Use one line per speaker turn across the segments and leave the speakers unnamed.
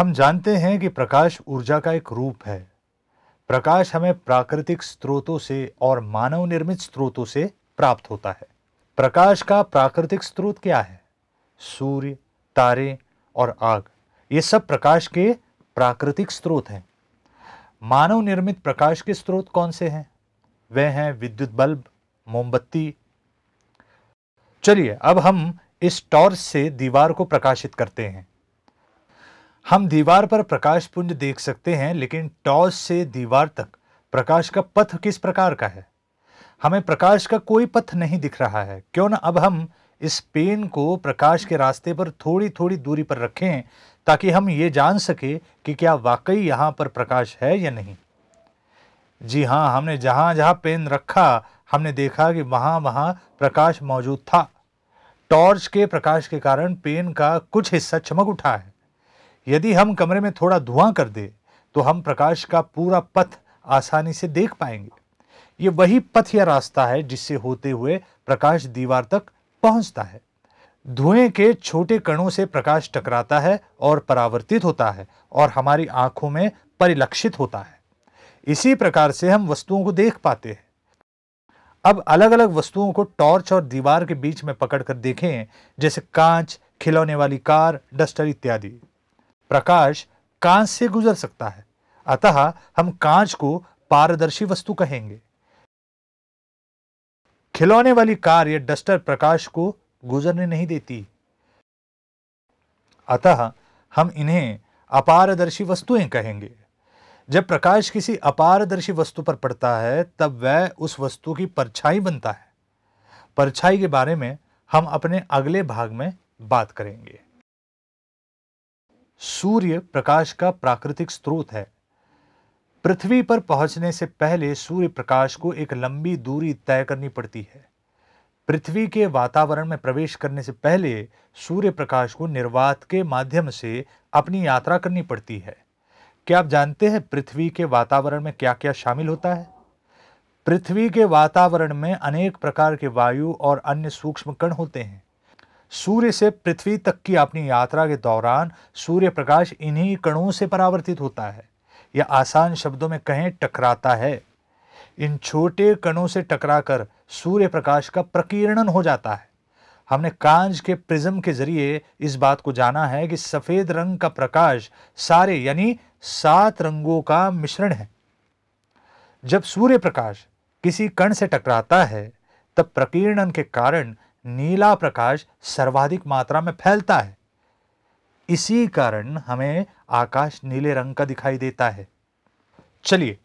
हम जानते हैं कि प्रकाश ऊर्जा का एक रूप है प्रकाश हमें प्राकृतिक स्रोतों से और मानव निर्मित स्रोतों से प्राप्त होता है प्रकाश का प्राकृतिक स्रोत क्या है सूर्य तारे और आग ये सब प्रकाश के प्राकृतिक स्रोत हैं मानव निर्मित प्रकाश के स्रोत कौन से हैं वे हैं विद्युत बल्ब मोमबत्ती चलिए अब हम इस टॉर्च से दीवार को प्रकाशित करते हैं हम दीवार पर प्रकाश पुंज देख सकते हैं लेकिन टॉर्च से दीवार तक प्रकाश का पथ किस प्रकार का है हमें प्रकाश का कोई पथ नहीं दिख रहा है क्यों ना अब हम इस पेन को प्रकाश के रास्ते पर थोड़ी थोड़ी दूरी पर रखें ताकि हम ये जान सके कि क्या वाकई यहाँ पर प्रकाश है या नहीं जी हाँ हमने जहाँ जहाँ पेन रखा हमने देखा कि वहाँ वहाँ प्रकाश मौजूद था टॉर्च के प्रकाश के कारण पेन का कुछ हिस्सा चमक उठा है यदि हम कमरे में थोड़ा धुआं कर दे तो हम प्रकाश का पूरा पथ आसानी से देख पाएंगे ये वही पथ या रास्ता है जिससे होते हुए प्रकाश दीवार तक पहुंचता है धुएं के छोटे कणों से प्रकाश टकराता है और परावर्तित होता है और हमारी आंखों में परिलक्षित होता है इसी प्रकार से हम वस्तुओं को देख पाते हैं अब अलग अलग वस्तुओं को टॉर्च और दीवार के बीच में पकड़कर देखें जैसे कांच खिलौने वाली कार डस्टर इत्यादि प्रकाश कांच से गुजर सकता है अतः हम कांच को पारदर्शी वस्तु कहेंगे खिलौने वाली कार या डस्टर प्रकाश को गुजरने नहीं देती अतः हम इन्हें अपारदर्शी वस्तुएं कहेंगे जब प्रकाश किसी अपारदर्शी वस्तु पर पड़ता है तब वह उस वस्तु की परछाई बनता है परछाई के बारे में हम अपने अगले भाग में बात करेंगे सूर्य प्रकाश का प्राकृतिक स्रोत है पृथ्वी पर पहुंचने से पहले सूर्य प्रकाश को एक लंबी दूरी तय करनी पड़ती है पृथ्वी के वातावरण में प्रवेश करने से पहले सूर्य प्रकाश को निर्वात के माध्यम से अपनी यात्रा करनी पड़ती है क्या आप जानते हैं पृथ्वी के वातावरण में क्या क्या शामिल होता है पृथ्वी के वातावरण में अनेक प्रकार के वायु और अन्य सूक्ष्म कण होते हैं सूर्य से पृथ्वी तक की अपनी यात्रा के दौरान सूर्य प्रकाश इन्हीं कणों से परावर्तित होता है या आसान शब्दों में कहें टकराता है इन छोटे कणों से टकराकर सूर्य प्रकाश का प्रकीर्णन हो जाता है हमने कांच के प्रिज्म के जरिए इस बात को जाना है कि सफ़ेद रंग का प्रकाश सारे यानी सात रंगों का मिश्रण है जब सूर्य प्रकाश किसी कण से टकराता है तब प्रकीर्णन के कारण नीला प्रकाश सर्वाधिक मात्रा में फैलता है इसी कारण हमें आकाश नीले रंग का दिखाई देता है चलिए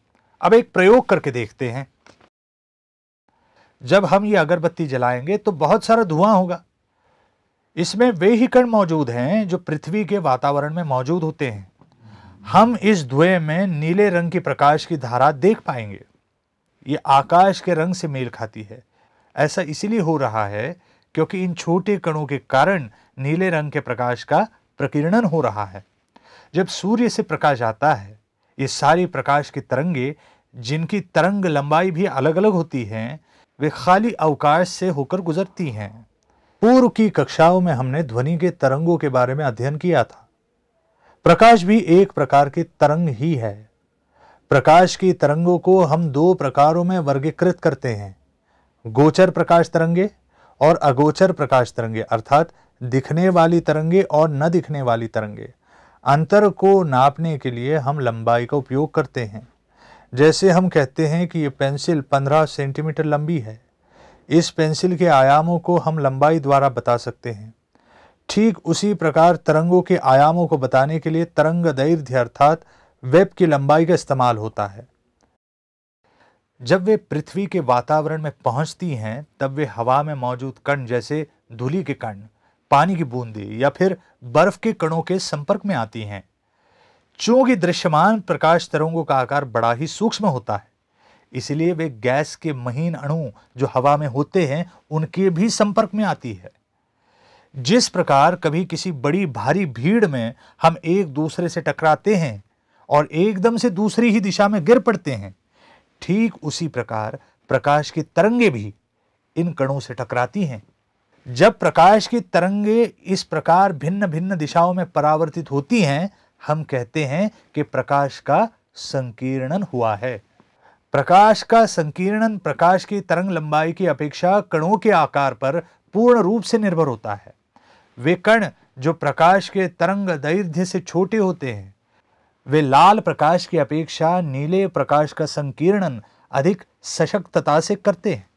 अब एक प्रयोग करके देखते हैं जब हम ये अगरबत्ती जलाएंगे तो बहुत सारा धुआं होगा इसमें वे ही कण मौजूद हैं जो पृथ्वी के वातावरण में मौजूद होते हैं हम इस धुएं में नीले रंग की प्रकाश की धारा देख पाएंगे ये आकाश के रंग से मेल खाती है ऐसा इसीलिए हो रहा है क्योंकि इन छोटे कणों के कारण नीले रंग के प्रकाश का प्रकीर्णन हो रहा है जब सूर्य से प्रकाश आता है ये सारी प्रकाश की तरंगे जिनकी तरंग लंबाई भी अलग अलग होती हैं वे खाली अवकाश से होकर गुजरती हैं पूर्व की कक्षाओं में हमने ध्वनि के तरंगों के बारे में अध्ययन किया था प्रकाश भी एक प्रकार की तरंग ही है प्रकाश की तरंगों को हम दो प्रकारों में वर्गीकृत करते हैं गोचर प्रकाश तरंगे और अगोचर प्रकाश तरंगे अर्थात दिखने वाली तरंगे और न दिखने वाली तरंगे अंतर को नापने के लिए हम लंबाई का उपयोग करते हैं जैसे हम कहते हैं कि ये पेंसिल 15 सेंटीमीटर लंबी है इस पेंसिल के आयामों को हम लंबाई द्वारा बता सकते हैं ठीक उसी प्रकार तरंगों के आयामों को बताने के लिए तरंग दैर्घ्य अर्थात वेब की लंबाई का इस्तेमाल होता है जब वे पृथ्वी के वातावरण में पहुंचती हैं तब वे हवा में मौजूद कण जैसे धूली के कण पानी की बूंदी या फिर बर्फ के कणों के संपर्क में आती हैं चूंकि दृश्यमान प्रकाश तरंगों का आकार बड़ा ही सूक्ष्म होता है इसलिए वे गैस के महीन अणु जो हवा में होते हैं उनके भी संपर्क में आती है जिस प्रकार कभी किसी बड़ी भारी भीड़ में हम एक दूसरे से टकराते हैं और एकदम से दूसरी ही दिशा में गिर पड़ते हैं ठीक उसी प्रकार प्रकाश की तरंगे भी इन कणों से टकराती हैं जब प्रकाश की तरंगे इस प्रकार भिन्न भिन्न दिशाओं में परावर्तित होती हैं हम कहते हैं कि प्रकाश का संकीर्णन हुआ है प्रकाश का संकीर्णन प्रकाश की तरंग लंबाई की अपेक्षा कणों के आकार पर पूर्ण रूप से निर्भर होता है वे कण जो प्रकाश के तरंग दैर्घ्य से छोटे होते हैं वे लाल प्रकाश की अपेक्षा नीले प्रकाश का संकीर्णन अधिक सशक्तता से करते हैं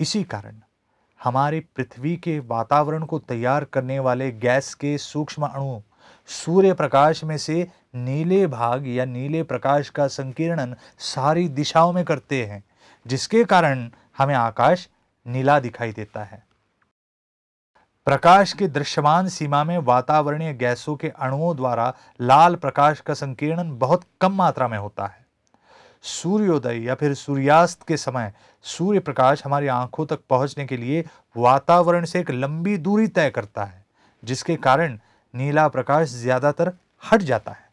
इसी कारण हमारे पृथ्वी के वातावरण को तैयार करने वाले गैस के सूक्ष्म अणु सूर्य प्रकाश में से नीले भाग या नीले प्रकाश का संकीर्णन सारी दिशाओं में करते हैं जिसके कारण हमें आकाश नीला दिखाई देता है प्रकाश की दृश्यमान सीमा में वातावरणीय गैसों के अणुओं द्वारा लाल प्रकाश का संकीर्णन बहुत कम मात्रा में होता है सूर्योदय या फिर सूर्यास्त के समय सूर्य प्रकाश हमारी आंखों तक पहुंचने के लिए वातावरण से एक लंबी दूरी तय करता है जिसके कारण नीला प्रकाश ज़्यादातर हट जाता है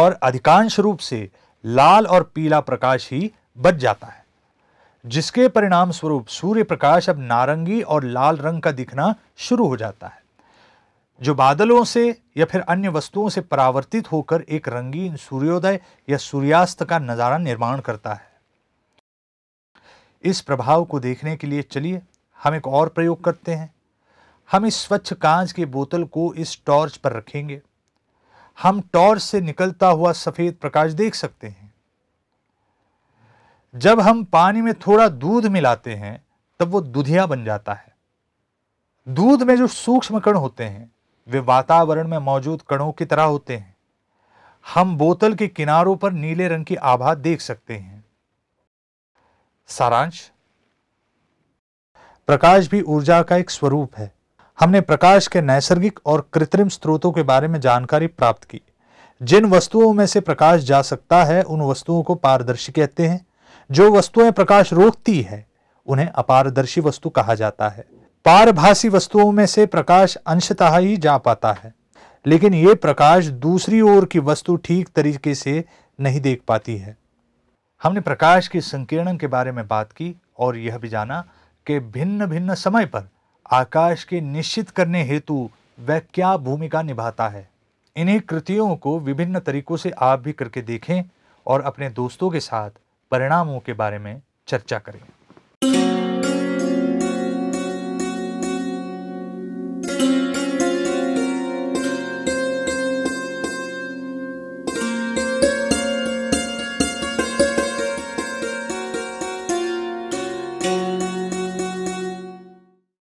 और अधिकांश रूप से लाल और पीला प्रकाश ही बच जाता है जिसके परिणाम स्वरूप सूर्य प्रकाश अब नारंगी और लाल रंग का दिखना शुरू हो जाता है जो बादलों से या फिर अन्य वस्तुओं से परावर्तित होकर एक रंगीन सूर्योदय या सूर्यास्त का नज़ारा निर्माण करता है इस प्रभाव को देखने के लिए चलिए हम एक और प्रयोग करते हैं हम इस स्वच्छ कांच के बोतल को इस टॉर्च पर रखेंगे हम टॉर्च से निकलता हुआ सफ़ेद प्रकाश देख सकते हैं जब हम पानी में थोड़ा दूध मिलाते हैं तब वो दुधिया बन जाता है दूध में जो सूक्ष्म कण होते हैं वे वातावरण में मौजूद कणों की तरह होते हैं हम बोतल के किनारों पर नीले रंग की आभा देख सकते हैं सारांश प्रकाश भी ऊर्जा का एक स्वरूप है हमने प्रकाश के नैसर्गिक और कृत्रिम स्रोतों के बारे में जानकारी प्राप्त की जिन वस्तुओं में से प्रकाश जा सकता है उन वस्तुओं को पारदर्शी कहते हैं जो वस्तुएं प्रकाश रोकती है उन्हें अपारदर्शी वस्तु कहा जाता है पारभासी वस्तुओं में से प्रकाश अंशतः ही जा पाता है लेकिन ये प्रकाश दूसरी ओर की वस्तु ठीक तरीके से नहीं देख पाती है हमने प्रकाश के संकीर्णन के बारे में बात की और यह भी जाना कि भिन्न भिन्न समय पर आकाश के निश्चित करने हेतु वह क्या भूमिका निभाता है इन्हीं कृतियों को विभिन्न तरीकों से आप भी करके देखें और अपने दोस्तों के साथ परिणामों के बारे में चर्चा करेंगे